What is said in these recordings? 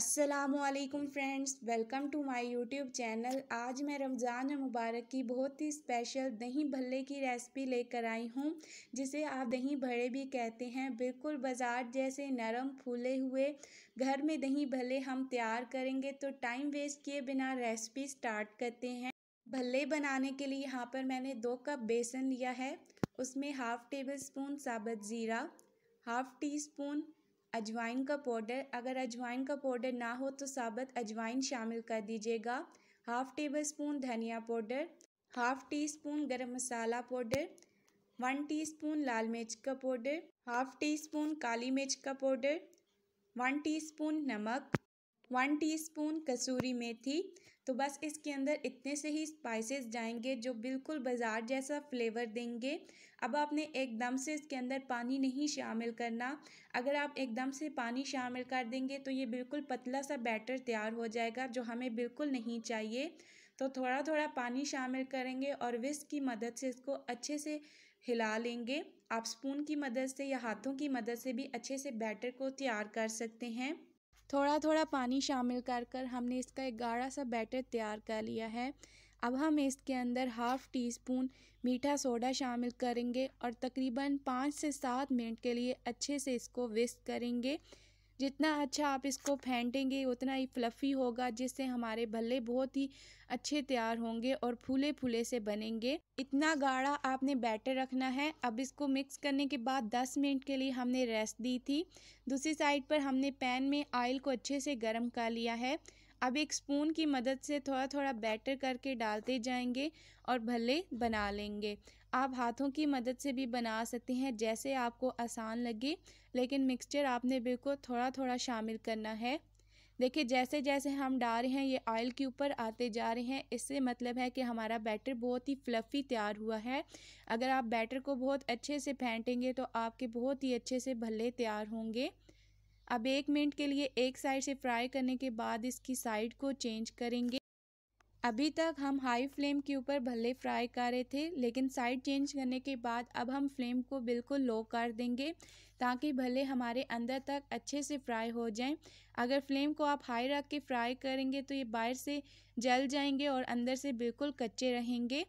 असलकुम friends welcome to my YouTube channel आज मैं रमज़ान मुबारक की बहुत ही स्पेशल दही भल्ले की रेसिपी लेकर आई हूँ जिसे आप दही भड़े भी कहते हैं बिल्कुल बाज़ार जैसे नरम फूले हुए घर में दही भल्ले हम तैयार करेंगे तो टाइम वेस्ट किए बिना रेसिपी स्टार्ट करते हैं भल्ले बनाने के लिए यहाँ पर मैंने दो कप बेसन लिया है उसमें हाफ़ टेबल स्पून साबत ज़ीरा हाफ़ टी स्पून अजवाइन का पाउडर अगर अजवाइन का पाउडर ना हो तो साबत अजवाइन शामिल कर दीजिएगा हाफ़ टेबल स्पून धनिया पाउडर हाफ़ टी स्पून गर्म मसाला पाउडर वन टी स्पून लाल मिर्च का पाउडर हाफ़ टी स्पून काली मिर्च का पाउडर वन टी स्पून नमक वन टी स्पून कसूरी मेथी तो बस इसके अंदर इतने से ही स्पाइसेस जाएंगे जो बिल्कुल बाज़ार जैसा फ्लेवर देंगे अब आपने एकदम से इसके अंदर पानी नहीं शामिल करना अगर आप एकदम से पानी शामिल कर देंगे तो ये बिल्कुल पतला सा बैटर तैयार हो जाएगा जो हमें बिल्कुल नहीं चाहिए तो थोड़ा थोड़ा पानी शामिल करेंगे और विस्क की मदद से इसको अच्छे से हिला लेंगे आप स्पून की मदद से या हाथों की मदद से भी अच्छे से बैटर को तैयार कर सकते हैं थोड़ा थोड़ा पानी शामिल कर कर हमने इसका एक गाढ़ा सा बैटर तैयार कर लिया है अब हम इसके अंदर हाफ़ टी स्पून मीठा सोडा शामिल करेंगे और तकरीबन पाँच से सात मिनट के लिए अच्छे से इसको विस्क करेंगे जितना अच्छा आप इसको फेंटेंगे उतना ही फ्लफ़ी होगा जिससे हमारे भल्ले बहुत ही अच्छे तैयार होंगे और फूले फूले से बनेंगे इतना गाढ़ा आपने बैटर रखना है अब इसको मिक्स करने के बाद 10 मिनट के लिए हमने रेस्ट दी थी दूसरी साइड पर हमने पैन में ऑयल को अच्छे से गर्म कर लिया है अब एक स्पून की मदद से थोड़ा थोड़ा बैटर करके डालते जाएंगे और भल्ले बना लेंगे आप हाथों की मदद से भी बना सकते हैं जैसे आपको आसान लगे लेकिन मिक्सचर आपने बिल्कुल थोड़ा थोड़ा शामिल करना है देखिए जैसे जैसे हम डाल रहे हैं ये ऑयल के ऊपर आते जा रहे हैं इससे मतलब है कि हमारा बैटर बहुत ही फ्लफ़ी तैयार हुआ है अगर आप बैटर को बहुत अच्छे से फेंटेंगे तो आपके बहुत ही अच्छे से भल्ले तैयार होंगे अब एक मिनट के लिए एक साइड से फ्राई करने के बाद इसकी साइड को चेंज करेंगे अभी तक हम हाई फ्लेम के ऊपर भले फ्राई कर रहे थे लेकिन साइड चेंज करने के बाद अब हम फ्लेम को बिल्कुल लो कर देंगे ताकि भले हमारे अंदर तक अच्छे से फ्राई हो जाएं अगर फ्लेम को आप हाई रख के फ्राई करेंगे तो ये बाहर से जल जाएंगे और अंदर से बिल्कुल कच्चे रहेंगे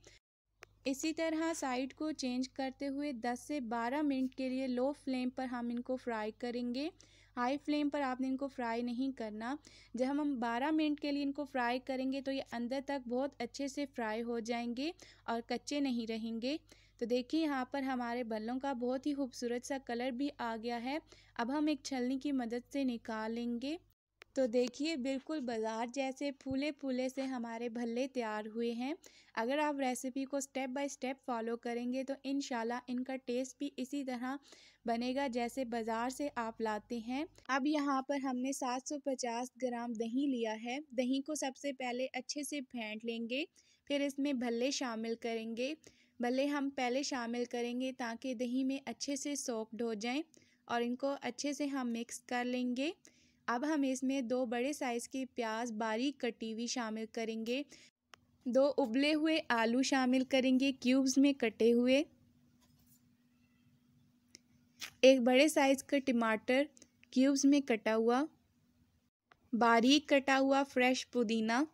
इसी तरह साइड को चेंज करते हुए दस से बारह मिनट के लिए लो फ्लेम पर हम इनको फ्राई करेंगे हाई फ्लेम पर आपने इनको फ्राई नहीं करना जब हम बारह मिनट के लिए इनको फ्राई करेंगे तो ये अंदर तक बहुत अच्छे से फ्राई हो जाएंगे और कच्चे नहीं रहेंगे तो देखिए यहाँ पर हमारे बल्लों का बहुत ही खूबसूरत सा कलर भी आ गया है अब हम एक छलनी की मदद से निकालेंगे तो देखिए बिल्कुल बाज़ार जैसे फूले फूले से हमारे भल्ले तैयार हुए हैं अगर आप रेसिपी को स्टेप बाय स्टेप फॉलो करेंगे तो इन इनका टेस्ट भी इसी तरह बनेगा जैसे बाज़ार से आप लाते हैं अब यहाँ पर हमने 750 ग्राम दही लिया है दही को सबसे पहले अच्छे से फेंट लेंगे फिर इसमें भल्ले शामिल करेंगे भल्ले हम पहले शामिल करेंगे ताकि दही में अच्छे से सॉफ्ट हो जाए और इनको अच्छे से हम मिक्स कर लेंगे अब हम इसमें दो बड़े साइज़ की प्याज बारीक कटी हुई शामिल करेंगे दो उबले हुए आलू शामिल करेंगे क्यूब्स में कटे हुए एक बड़े साइज़ का टमाटर क्यूब्स में कटा हुआ बारीक कटा हुआ फ्रेश पुदीना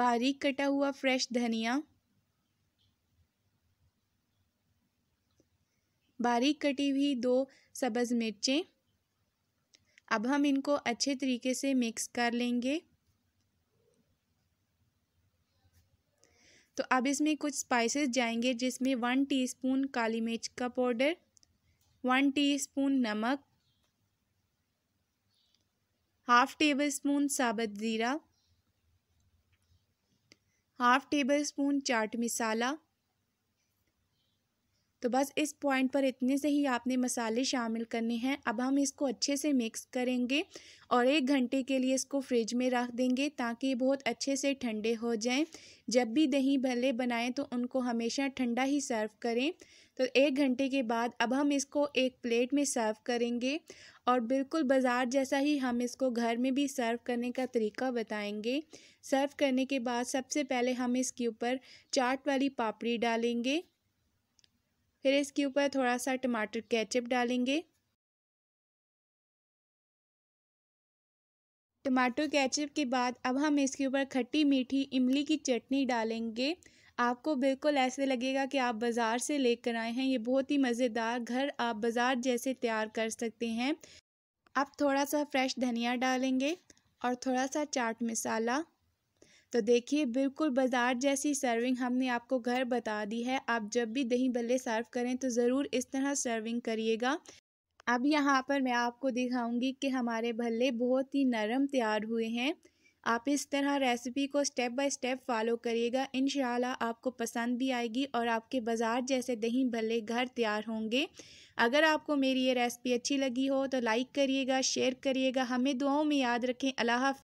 बारीक कटा हुआ फ्रेश धनिया बारीक कटी हुई दो सब्ज़ मिर्चें अब हम इनको अच्छे तरीके से मिक्स कर लेंगे तो अब इसमें कुछ स्पाइसेस जाएंगे जिसमें वन टीस्पून काली मिर्च का पाउडर वन टीस्पून नमक हाफ टेबल स्पून साबत ज़ीरा हाफ टेबल स्पून चाट मसाला तो बस इस पॉइंट पर इतने से ही आपने मसाले शामिल करने हैं अब हम इसको अच्छे से मिक्स करेंगे और एक घंटे के लिए इसको फ्रिज में रख देंगे ताकि बहुत अच्छे से ठंडे हो जाएं जब भी दही भले बनाएं तो उनको हमेशा ठंडा ही सर्व करें तो एक घंटे के बाद अब हम इसको एक प्लेट में सर्व करेंगे और बिल्कुल बाज़ार जैसा ही हम इसको घर में भी सर्व करने का तरीका बताएंगे सर्व करने के बाद सबसे पहले हम इसके ऊपर चाट वाली पापड़ी डालेंगे फिर इसके ऊपर थोड़ा सा टमाटर केचप डालेंगे टमाटर केचप के बाद अब हम इसके ऊपर खट्टी मीठी इमली की चटनी डालेंगे आपको बिल्कुल ऐसे लगेगा कि आप बाज़ार से लेकर आए हैं ये बहुत ही मज़ेदार घर आप बाज़ार जैसे तैयार कर सकते हैं अब थोड़ा सा फ्रेश धनिया डालेंगे और थोड़ा सा चाट मसाला तो देखिए बिल्कुल बाज़ार जैसी सर्विंग हमने आपको घर बता दी है आप जब भी दही बल्ले सर्व करें तो ज़रूर इस तरह सर्विंग करिएगा अब यहाँ पर मैं आपको दिखाऊंगी कि हमारे भल्ले बहुत ही नरम तैयार हुए हैं आप इस तरह रेसिपी को स्टेप बाय स्टेप फॉलो करिएगा इन आपको पसंद भी आएगी और आपके बाज़ार जैसे दही भल्ले घर तैयार होंगे अगर आपको मेरी ये रेसिपी अच्छी लगी हो तो लाइक करिएगा शेयर करिएगा हमें दुआओं में याद रखें अल्लाह